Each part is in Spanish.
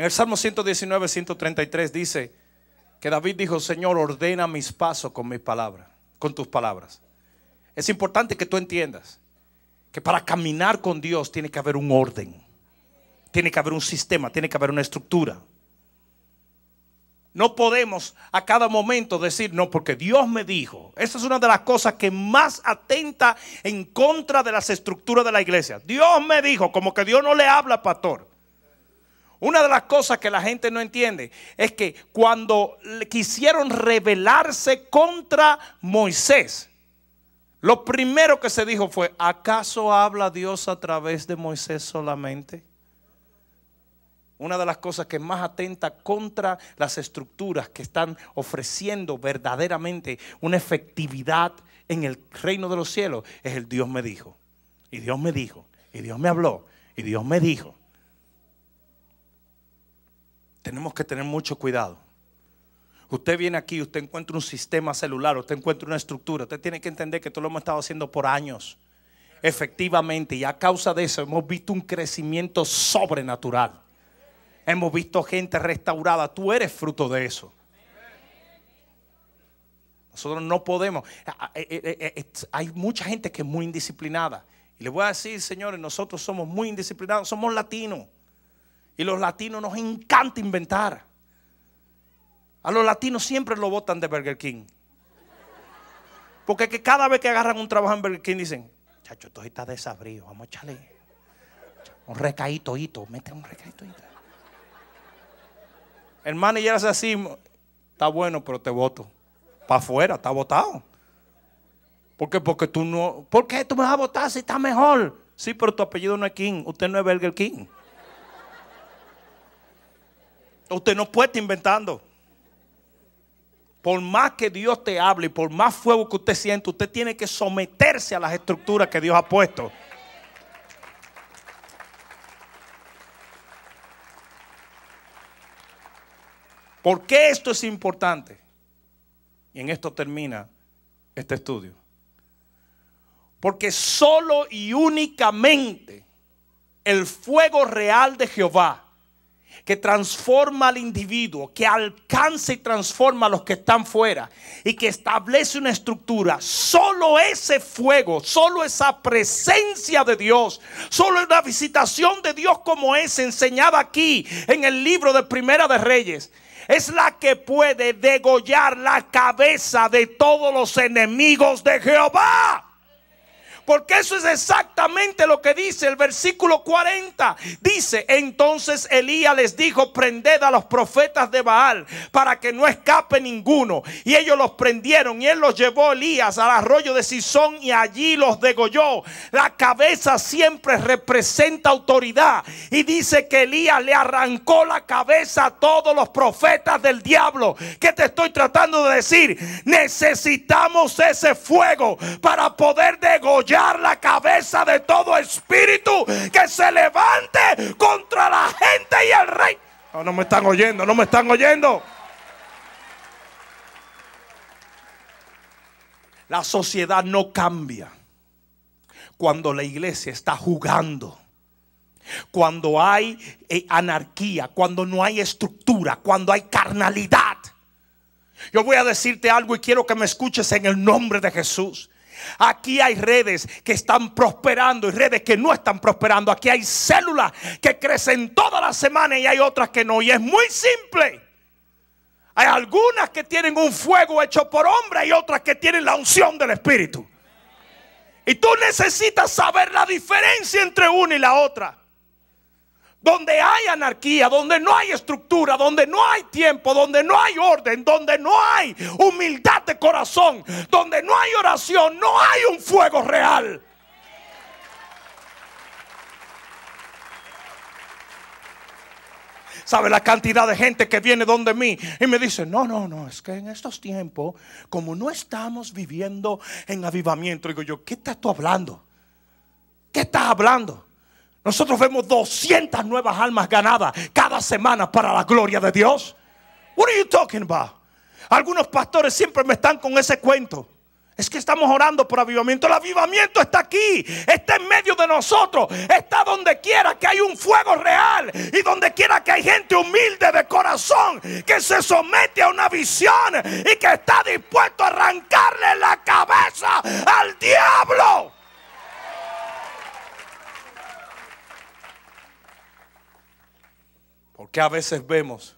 En el Salmo 119, 133 dice que David dijo, Señor, ordena mis pasos con mis palabras, con tus palabras. Es importante que tú entiendas que para caminar con Dios tiene que haber un orden, tiene que haber un sistema, tiene que haber una estructura. No podemos a cada momento decir, no, porque Dios me dijo. Esa es una de las cosas que más atenta en contra de las estructuras de la iglesia. Dios me dijo, como que Dios no le habla pastor. Una de las cosas que la gente no entiende es que cuando quisieron rebelarse contra Moisés, lo primero que se dijo fue, ¿acaso habla Dios a través de Moisés solamente? Una de las cosas que más atenta contra las estructuras que están ofreciendo verdaderamente una efectividad en el reino de los cielos es el Dios me dijo, y Dios me dijo, y Dios me habló, y Dios me dijo tenemos que tener mucho cuidado. Usted viene aquí, usted encuentra un sistema celular, usted encuentra una estructura, usted tiene que entender que todo lo hemos estado haciendo por años, efectivamente, y a causa de eso hemos visto un crecimiento sobrenatural. Hemos visto gente restaurada, tú eres fruto de eso. Nosotros no podemos. Ah, ah, eh, eh, eh, hay mucha gente que es muy indisciplinada. Y les voy a decir, señores, nosotros somos muy indisciplinados, somos latinos. Y los latinos nos encanta inventar. A los latinos siempre lo votan de Burger King. Porque que cada vez que agarran un trabajo en Burger King dicen, chacho, esto está desabrido vamos a echarle un recaíto, hito, mete un recaíto. Hito. El manager hace así, está bueno, pero te voto. Para afuera, está votado. ¿Por qué? Porque tú no. ¿Por qué tú me vas a votar si está mejor? Sí, pero tu apellido no es King. Usted no es Burger King. Usted no puede estar inventando. Por más que Dios te hable y por más fuego que usted siente, usted tiene que someterse a las estructuras que Dios ha puesto. ¿Por qué esto es importante? Y en esto termina este estudio. Porque solo y únicamente el fuego real de Jehová que transforma al individuo, que alcanza y transforma a los que están fuera y que establece una estructura. Solo ese fuego, solo esa presencia de Dios, solo una visitación de Dios como es enseñada aquí en el libro de Primera de Reyes es la que puede degollar la cabeza de todos los enemigos de Jehová. Porque eso es exactamente lo que dice el versículo 40. Dice, entonces Elías les dijo, prended a los profetas de Baal para que no escape ninguno. Y ellos los prendieron y él los llevó Elías al arroyo de Sison y allí los degolló. La cabeza siempre representa autoridad. Y dice que Elías le arrancó la cabeza a todos los profetas del diablo. ¿Qué te estoy tratando de decir? Necesitamos ese fuego para poder degollar la cabeza de todo espíritu que se levante contra la gente y el rey. no me están oyendo, no me están oyendo. La sociedad no cambia cuando la iglesia está jugando. Cuando hay eh, anarquía, cuando no hay estructura, cuando hay carnalidad. Yo voy a decirte algo y quiero que me escuches en el nombre de Jesús. Aquí hay redes que están prosperando y redes que no están prosperando. Aquí hay células que crecen todas las semanas y hay otras que no. Y es muy simple. Hay algunas que tienen un fuego hecho por hombre y otras que tienen la unción del Espíritu. Y tú necesitas saber la diferencia entre una y la otra donde hay anarquía, donde no hay estructura, donde no hay tiempo, donde no hay orden, donde no hay humildad de corazón, donde no hay oración, no hay un fuego real. ¿Sabe la cantidad de gente que viene donde mí y me dice, no, no, no, es que en estos tiempos, como no estamos viviendo en avivamiento, digo yo, ¿qué estás tú hablando? ¿Qué estás hablando? Nosotros vemos 200 nuevas almas ganadas cada semana para la gloria de Dios. What are you talking about? Algunos pastores siempre me están con ese cuento. Es que estamos orando por avivamiento. El avivamiento está aquí, está en medio de nosotros, está donde quiera que hay un fuego real y donde quiera que hay gente humilde de corazón que se somete a una visión y que está dispuesto a arrancarle la cabeza al diablo. Que a veces vemos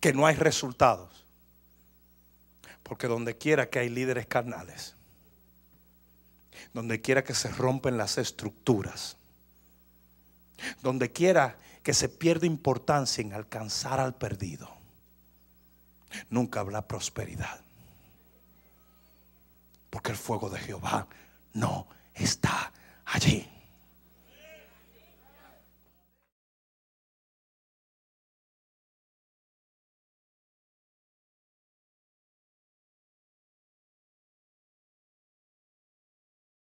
que no hay resultados. Porque donde quiera que hay líderes carnales, donde quiera que se rompen las estructuras, donde quiera que se pierda importancia en alcanzar al perdido, nunca habrá prosperidad. Porque el fuego de Jehová no está allí.